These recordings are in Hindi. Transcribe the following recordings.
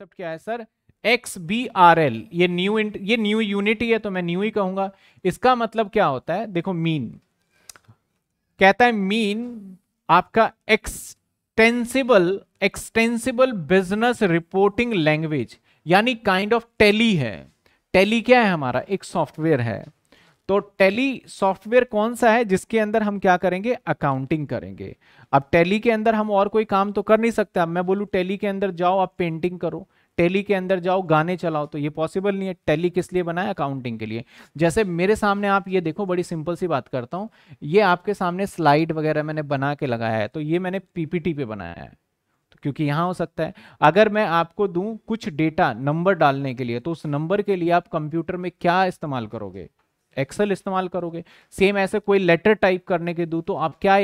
कॉन्सेप्ट क्या है sir X B R L ये न्यू ये न्यू यूनिटी है तो मैं न्यू ही कहूंगा इसका मतलब क्या होता है देखो मीन कहता है मीन आपका extensible extensible business reporting language यानी काइंड ऑफ टेली है टेली क्या है हमारा एक सॉफ्टवेयर है तो टेली सॉफ्टवेयर कौन सा है जिसके अंदर हम क्या करेंगे अकाउंटिंग करेंगे अब टेली के अंदर हम और कोई काम तो कर नहीं सकते अब मैं बोलूँ टेली के अंदर जाओ आप पेंटिंग करो टेली के अंदर जाओ गाने चलाओ तो ये पॉसिबल नहीं है टेली किस लिए बनाए अकाउंटिंग के लिए जैसे मेरे सामने आप ये देखो बड़ी सिंपल सी बात करता हूँ ये आपके सामने स्लाइड वगैरह मैंने बना के लगाया है तो ये मैंने पीपीटी पे बनाया है तो क्योंकि यहाँ हो सकता है अगर मैं आपको दूँ कुछ डेटा नंबर डालने के लिए तो उस नंबर के लिए आप कंप्यूटर में क्या इस्तेमाल करोगे एक्सेल इस्तेमाल करोगे सेम ऐसे कोई लेटर टाइप करने के दू तो आप क्या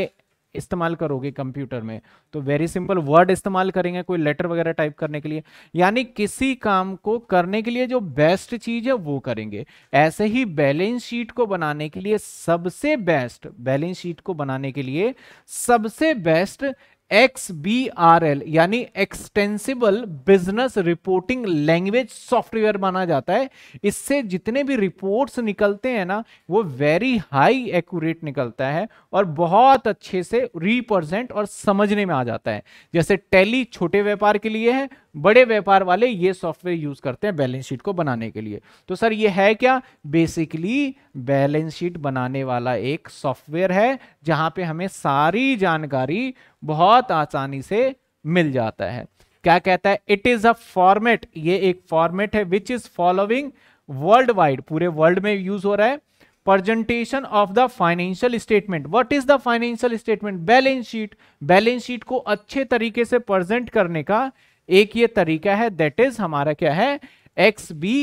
इस्तेमाल करोगे कंप्यूटर में तो वेरी सिंपल वर्ड इस्तेमाल करेंगे कोई लेटर वगैरह टाइप करने के लिए यानी किसी काम को करने के लिए जो बेस्ट चीज़ है वो करेंगे ऐसे ही बैलेंस शीट को बनाने के लिए सबसे बेस्ट बैलेंस शीट को बनाने के लिए सबसे best X B R L यानी extensible business reporting language software माना जाता है इससे जितने भी रिपोर्ट्स निकलते हैं ना वो वेरी हाई एक्यूरेट निकलता है और बहुत अच्छे से रिप्रेजेंट और समझने में आ जाता है जैसे टैली छोटे व्यापार के लिए है बड़े व्यापार वाले ये सॉफ्टवेयर यूज करते हैं बैलेंस शीट को बनाने के लिए तो सर ये है क्या बेसिकली बैलेंस शीट बनाने वाला एक सॉफ्टवेयर है जहां पे हमें सारी जानकारी बहुत आसानी से मिल जाता है क्या कहता है इट इज़ अ फॉर्मेट ये एक फॉर्मेट है which is following world wide पूरे वर्ल्ड में यूज हो रहा है presentation of the financial statement what is the financial statement balance sheet balance sheet को अच्छे तरीके से प्रजेंट करने का एक ये तरीका है दैट इज हमारा क्या है एक्स बी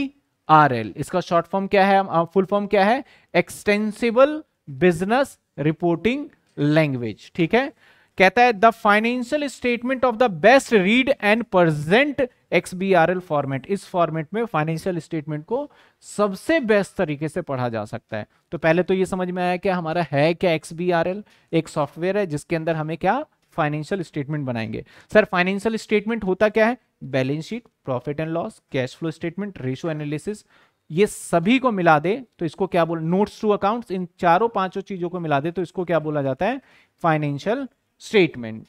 आर एल इसका शॉर्ट फॉर्म क्या है फुल फॉर्म क्या है एक्सटेंसिबल बिजनेस रिपोर्टिंग लैंग्वेज ठीक है कहता है the financial statement of the best read and present XBRL format इस फॉर्मेट में फाइनेंशियल स्टेटमेंट को सबसे बेस्ट तरीके से पढ़ा जा सकता है तो पहले तो ये समझ में आया कि हमारा है क्या एक्सबीआरएल एक सॉफ्टवेयर है जिसके अंदर हमें क्या फाइनेंशियल स्टेटमेंट बनाएंगे सर फाइनेंशियल स्टेटमेंट होता क्या है balance sheet profit and loss cash flow statement ratio analysis ये सभी को मिला दे तो इसको क्या बोल नोट्स टू अकाउंट्स इन चारों पांचों चीजों को मिला दे तो इसको क्या बोला जाता है फाइनेंशियल स्टेटमेंट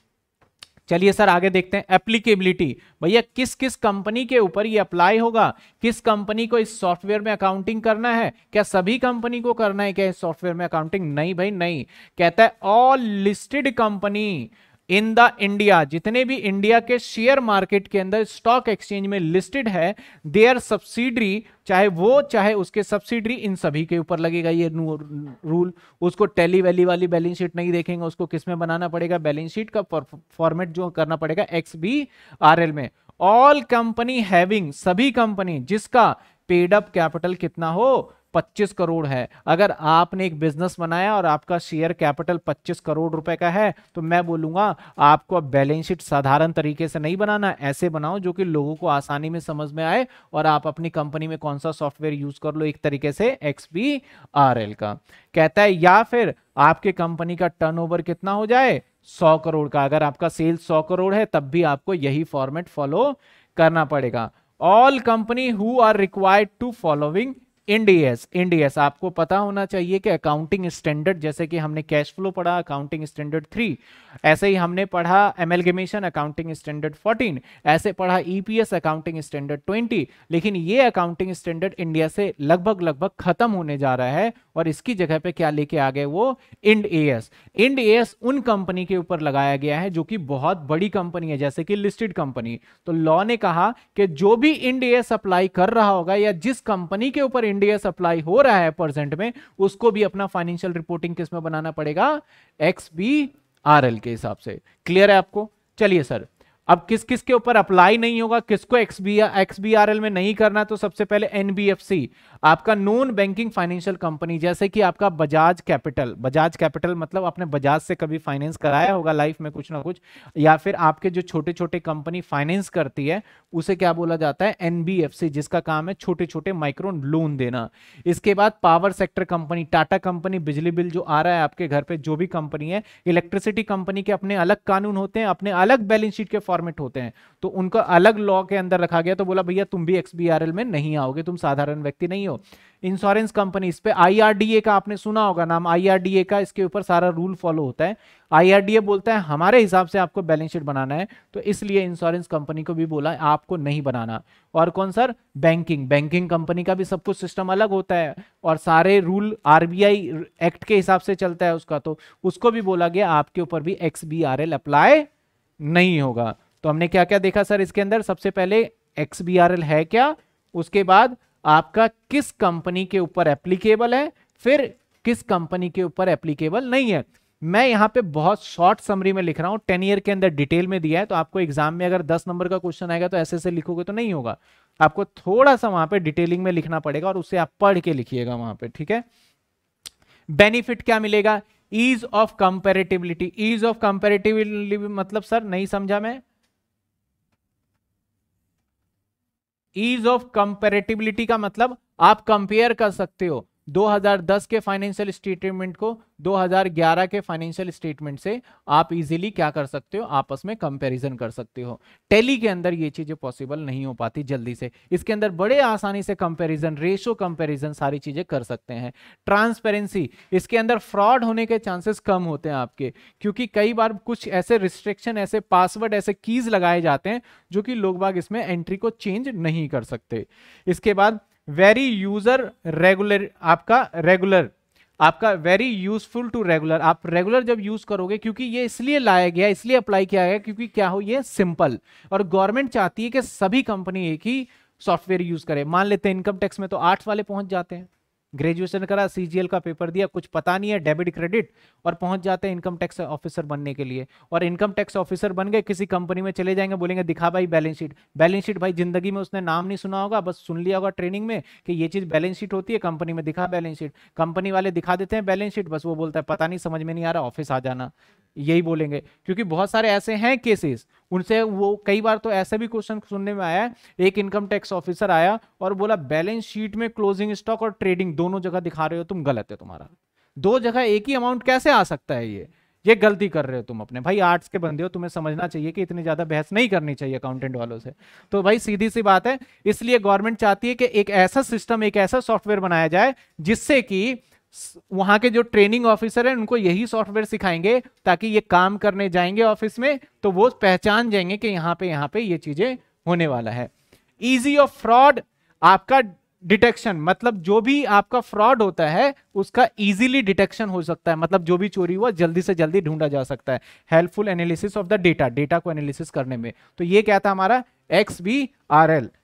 चलिए सर आगे देखते हैं एप्लीकेबिलिटी भैया किस किस कंपनी के ऊपर ये अप्लाई होगा किस कंपनी को इस सॉफ्टवेयर में अकाउंटिंग करना है क्या सभी कंपनी को करना है क्या इस सॉफ्टवेयर में अकाउंटिंग नहीं भाई नहीं कहता है all listed company in the India जितने भी इंडिया के शेयर मार्केट के अंदर स्टॉक एक्सचेंज में लिस्टेड है देयर सब्सिडरी चाहे वो चाहे उसके सब्सिडरी इन सभी के ऊपर लगेगा ये रूल उसको टेली वैली वाली बैलेंस शीट नहीं देखेंगे उसको किस में बनाना पड़ेगा बैलेंस शीट का फॉर्मेट जो करना पड़ेगा एक्स बी आर एल में ऑल कंपनी हैविंग सभी कंपनी जिसका पेड अप कैपिटल कितना हो 25 करोड़ है अगर आपने एक बिजनेस बनाया और आपका शेयर कैपिटल 25 करोड़ रुपए का है तो मैं बोलूंगा आपको अब बैलेंस शीट साधारण तरीके से नहीं बनाना ऐसे बनाओ जो कि लोगों को आसानी में समझ में आए और आप अपनी कंपनी में कौन सा सॉफ्टवेयर यूज कर लो एक तरीके से एक्सपी का कहता है या फिर आपके कंपनी का टर्न कितना हो जाए सौ करोड़ का अगर आपका सेल सौ करोड़ है तब भी आपको यही फॉर्मेट फॉलो करना पड़ेगा all company who are required to following Ind AS Ind AS आपको पता होना चाहिए कि अकाउंटिंग स्टैंडर्ड जैसे कि हमने कैश फ्लो पढ़ा अकाउंटिंग स्टैंडर्ड थ्री ऐसे ही हमने पढ़ा एमेलगेमेशन अकाउंटिंग स्टैंडर्ड फोर्टीन ऐसे पढ़ा ईपीएस अकाउंटिंग स्टैंडर्ड ट्वेंटी लेकिन ये अकाउंटिंग स्टैंडर्ड इंडिया से लगभग लगभग खत्म होने जा रहा है और इसकी जगह पे क्या लेके आ गए वो इंड एस इंड एस उन कंपनी के ऊपर लगाया गया है जो कि बहुत बड़ी कंपनी है जैसे कि लिस्टेड कंपनी तो लॉ ने कहा कि जो भी इंड एस अप्लाई कर रहा होगा या जिस कंपनी के ऊपर इंड एनडीएस अप्लाई हो रहा है प्रेजेंट में उसको भी अपना फाइनेंशियल रिपोर्टिंग किसमें बनाना पड़ेगा एक्स बी आर एल के हिसाब से क्लियर है आपको चलिए सर अब किस किस के ऊपर अप्लाई नहीं होगा किसको एक्सबीआरएल में नहीं करना तो सबसे पहले एनबीएफसी आपका नॉन बैंकिंग फाइनेंशियल कंपनी जैसे कि आपका बजाज कैपिटल बजाज कैपिटल मतलब आपने बजाज से कभी फाइनेंस कराया होगा लाइफ में कुछ ना कुछ या फिर आपके जो छोटे छोटे कंपनी फाइनेंस करती है उसे क्या बोला जाता है एनबीएफसी जिसका काम है छोटे छोटे माइक्रो लोन देना इसके बाद power sector company Tata company बिजली बिल जो आ रहा है आपके घर पर जो भी कंपनी है इलेक्ट्रिसिटी कंपनी के अपने अलग कानून होते हैं अपने अलग बैलेंस शीट के फॉर्म फॉर्मेट होते हैं तो उनको अलग लॉ के अंदर रखा गया तो बोला भैया तुम भी एक्स में नहीं आओगे तुम साधारण व्यक्ति नहीं हो इंश्योरेंस कंपनी इस पर आई का आपने सुना होगा नाम आई का इसके ऊपर सारा रूल फॉलो होता है आई बोलता है हमारे हिसाब से आपको बैलेंस शीट बनाना है तो इसलिए इंश्योरेंस कंपनी को भी बोला आपको नहीं बनाना और कौन सर बैंकिंग बैंकिंग कंपनी का भी सब कुछ सिस्टम अलग होता है और सारे रूल आर एक्ट के हिसाब से चलता है उसका तो उसको भी बोला गया आपके ऊपर भी एक्स अप्लाई नहीं होगा तो हमने क्या क्या देखा सर इसके अंदर सबसे पहले एक्स है क्या उसके बाद आपका किस कंपनी के ऊपर एप्लीकेबल है फिर किस कंपनी के ऊपर एप्लीकेबल नहीं है मैं यहां पे बहुत शॉर्ट समरी में लिख रहा हूं टेन ईयर के अंदर डिटेल में दिया है तो आपको एग्जाम में अगर दस नंबर का क्वेश्चन आएगा तो ऐसे ऐसे लिखोगे तो नहीं होगा आपको थोड़ा सा वहां पे डिटेलिंग में लिखना पड़ेगा और उसे आप पढ़ के लिखिएगा वहां पे ठीक है बेनिफिट क्या मिलेगा ease of comparativity ease of comparability मतलब सर नहीं समझा मैं ईज ऑफ कंपेरेटिबिलिटी का मतलब आप कंपेयर कर सकते हो 2010 के फाइनेंशियल स्टेटमेंट को 2011 के फाइनेंशियल स्टेटमेंट से आप इजीली क्या कर सकते हो आपस में कंपैरिजन कर सकते हो टेली के अंदर ये चीजें पॉसिबल नहीं हो पाती जल्दी से इसके अंदर बड़े आसानी से कंपैरिजन रेशो कंपैरिजन सारी चीजें कर सकते हैं ट्रांसपेरेंसी इसके अंदर फ्रॉड होने के चांसेस कम होते हैं आपके क्योंकि कई बार कुछ ऐसे रिस्ट्रिक्शन ऐसे पासवर्ड ऐसे कीज लगाए जाते हैं जो कि लोग बाग इसमें एंट्री को चेंज नहीं कर सकते इसके बाद वेरी यूजर रेगुलर आपका रेगुलर आपका वेरी यूजफुल टू रेगुलर आप रेगुलर जब यूज करोगे क्योंकि ये इसलिए लाया गया इसलिए अप्लाई किया गया क्योंकि क्या हो ये सिंपल और गवर्नमेंट चाहती है कि सभी कंपनी एक ही सॉफ्टवेयर यूज करे मान लेते हैं इनकम टैक्स में तो आठ वाले पहुंच जाते हैं ग्रेजुएशन करा सीजीएल का पेपर दिया कुछ पता नहीं है डेबिट क्रेडिट और पहुंच जाते हैं इनकम टैक्स ऑफिसर बनने के लिए और इनकम टैक्स ऑफिसर बन गए किसी कंपनी में चले जाएंगे बोलेंगे दिखा भाई बैलेंस शीट बैलेंस शीट भाई जिंदगी में उसने नाम नहीं सुना होगा बस सुन लिया होगा ट्रेनिंग में कि ये चीज़ बैलेंस शीट होती है कंपनी में दिखा बैलेंस शीट कंपनी वाले दिखा देते हैं बैलेंस शीट बस वो बोलता है पता नहीं समझ में नहीं आ रहा ऑफिस आ जाना यही बोलेंगे क्योंकि बहुत सारे ऐसे हैं केसेस उनसे वो कई बार तो ऐसे भी क्वेश्चन सुनने में आया एक इनकम टैक्स ऑफिसर आया और बोला बैलेंस शीट में क्लोजिंग स्टॉक और ट्रेडिंग दोनों जगह दिखा रहे हो तुम गलत है तुम्हारा दो जगह एक ही अमाउंट कैसे आ सकता है ये ये गलती कर रहे हो तुम अपने भाई आर्ट्स के बंदे हो तुम्हें समझना चाहिए कि इतनी ज्यादा बहस नहीं करनी चाहिए अकाउंटेंट वालों से तो भाई सीधी सी बात है इसलिए गवर्नमेंट चाहती है कि एक ऐसा सिस्टम एक ऐसा सॉफ्टवेयर बनाया जाए जिससे कि वहां के जो ट्रेनिंग ऑफिसर हैं उनको यही सॉफ्टवेयर सिखाएंगे ताकि ये काम करने जाएंगे ऑफिस में तो वो पहचान जाएंगे कि यहाँ पे यहाँ पे ये चीज़ें होने वाला है इजी ऑफ फ्रॉड आपका डिटेक्शन मतलब जो भी आपका फ्रॉड होता है उसका इजीली डिटेक्शन हो सकता है मतलब जो भी चोरी हुआ जल्दी से जल्दी ढूंढा जा सकता है helpful analysis of the data data को एनालिसिस करने में तो ये क्या था हमारा एक्स बी आर एल